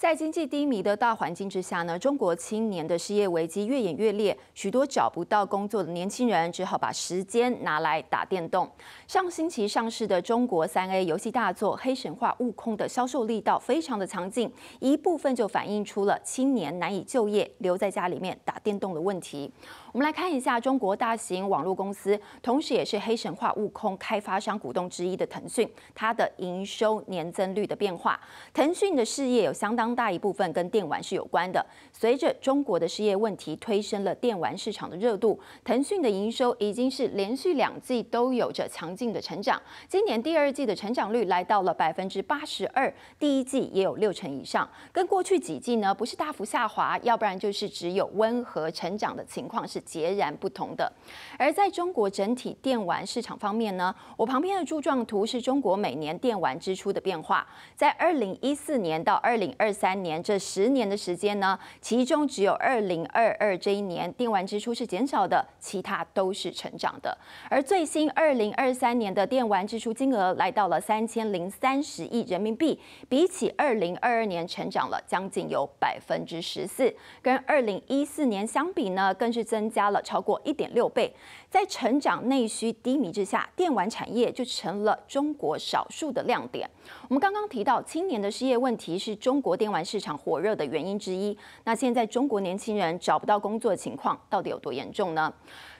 在经济低迷的大环境之下呢，中国青年的失业危机越演越烈，许多找不到工作的年轻人只好把时间拿来打电动。上星期上市的中国三 A 游戏大作《黑神话：悟空》的销售力道非常的强劲，一部分就反映出了青年难以就业，留在家里面打电动的问题。我们来看一下中国大型网络公司，同时也是《黑神话：悟空》开发商股东之一的腾讯，它的营收年增率的变化。腾讯的事业有相当。大一部分跟电玩是有关的。随着中国的失业问题推升了电玩市场的热度，腾讯的营收已经是连续两季都有着强劲的成长。今年第二季的成长率来到了百分之八十二，第一季也有六成以上，跟过去几季呢不是大幅下滑，要不然就是只有温和成长的情况是截然不同的。而在中国整体电玩市场方面呢，我旁边的柱状图是中国每年电玩支出的变化，在二零一四年到二零二。三年这十年的时间呢，其中只有二零二二这一年电玩支出是减少的，其他都是成长的。而最新二零二三年的电玩支出金额来到了三千零三十亿人民币，比起二零二二年成长了将近有百分之十四，跟二零一四年相比呢，更是增加了超过一点六倍。在成长内需低迷之下，电玩产业就成了中国少数的亮点。我们刚刚提到青年的失业问题是中国电。完市场火热的原因之一。那现在中国年轻人找不到工作情况到底有多严重呢？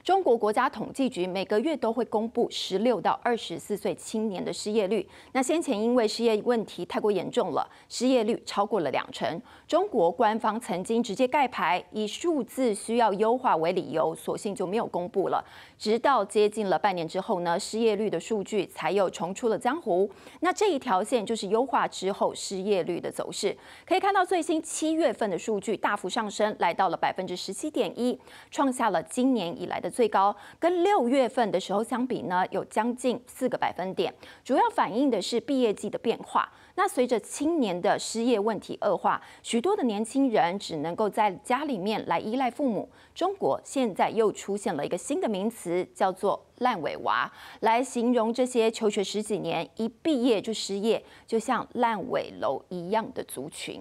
中国国家统计局每个月都会公布16到24岁青年的失业率。那先前因为失业问题太过严重了，失业率超过了两成。中国官方曾经直接盖牌，以数字需要优化为理由，索性就没有公布了。直到接近了半年之后呢，失业率的数据才又重出了江湖。那这一条线就是优化之后失业率的走势。可以看到，最新七月份的数据大幅上升，来到了百分之十七点一，创下了今年以来的最高。跟六月份的时候相比呢，有将近四个百分点。主要反映的是毕业季的变化。那随着青年的失业问题恶化，许多的年轻人只能够在家里面来依赖父母。中国现在又出现了一个新的名词，叫做“烂尾娃”，来形容这些求学十几年一毕业就失业，就像烂尾楼一样的族群。